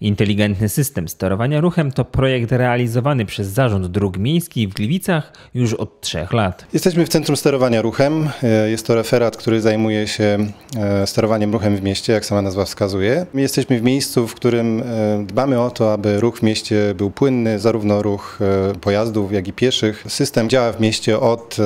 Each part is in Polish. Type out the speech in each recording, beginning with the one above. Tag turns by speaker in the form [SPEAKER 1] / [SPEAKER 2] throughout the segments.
[SPEAKER 1] Inteligentny system sterowania ruchem to projekt realizowany przez Zarząd Dróg Miejskich w Gliwicach już od trzech lat.
[SPEAKER 2] Jesteśmy w Centrum Sterowania Ruchem. E, jest to referat, który zajmuje się e, sterowaniem ruchem w mieście, jak sama nazwa wskazuje. My jesteśmy w miejscu, w którym e, dbamy o to, aby ruch w mieście był płynny, zarówno ruch pojazdów, jak i pieszych. System działa w mieście od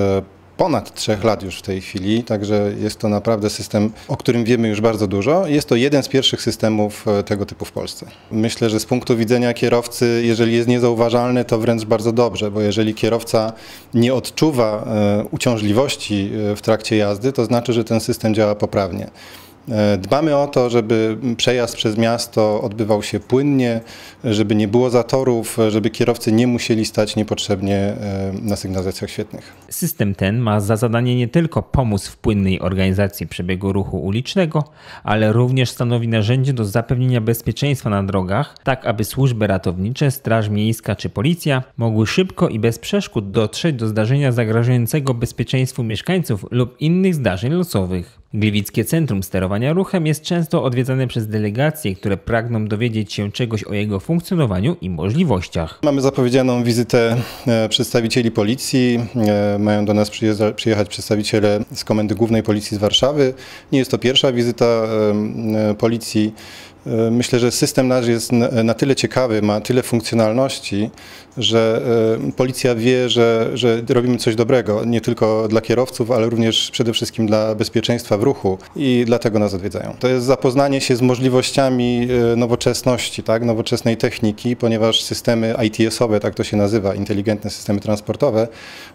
[SPEAKER 2] ponad trzech lat już w tej chwili, także jest to naprawdę system, o którym wiemy już bardzo dużo. Jest to jeden z pierwszych systemów e, tego typu w Polsce. Myślę, że z punktu widzenia kierowcy, jeżeli jest niezauważalny, to wręcz bardzo dobrze, bo jeżeli kierowca nie odczuwa e, uciążliwości e, w trakcie jazdy, to znaczy, że ten system działa poprawnie. E, dbamy o to, żeby przejazd przez miasto odbywał się płynnie, żeby nie było zatorów, żeby kierowcy nie musieli stać niepotrzebnie e, na sygnalizacjach świetnych.
[SPEAKER 1] System ten ma za zadanie nie tylko pomóc w płynnej organizacji przebiegu ruchu ulicznego, ale również stanowi narzędzie do zapewnienia bezpieczeństwa na drogach, tak aby służby ratownicze, Straż Miejska czy Policja mogły szybko i bez przeszkód dotrzeć do zdarzenia zagrażającego bezpieczeństwu mieszkańców lub innych zdarzeń losowych. Gliwickie Centrum Sterowania Ruchem jest często odwiedzane przez delegacje, które pragną dowiedzieć się czegoś o jego funkcjonowaniu i możliwościach.
[SPEAKER 2] Mamy zapowiedzianą wizytę e, przedstawicieli policji. E, mają do nas przyjechać przedstawiciele z Komendy Głównej Policji z Warszawy. Nie jest to pierwsza wizyta e, policji. E, myślę, że system nasz jest na tyle ciekawy, ma tyle funkcjonalności, że e, policja wie, że, że, robimy coś dobrego, nie tylko dla kierowców, ale również przede wszystkim dla bezpieczeństwa w ruchu i dlatego nas odwiedzają. To jest zapoznanie się z możliwościami e, nowoczesności, tak, nowoczesnej techniki, ponieważ systemy ITS-owe, tak to się nazywa, inteligentne systemy transportowe,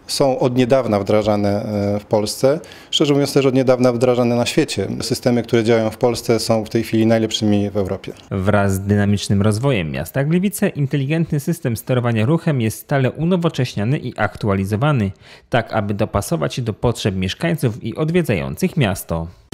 [SPEAKER 2] są od niedawna wdrażane w Polsce, szczerze mówiąc też od niedawna wdrażane na świecie. Systemy, które działają w Polsce są w tej chwili najlepszymi w Europie. Wraz z
[SPEAKER 1] dynamicznym rozwojem miasta Gliwice inteligentny system sterowania ruchem jest stale unowocześniany i aktualizowany, tak aby dopasować się do potrzeb mieszkańców i odwiedzających miasto.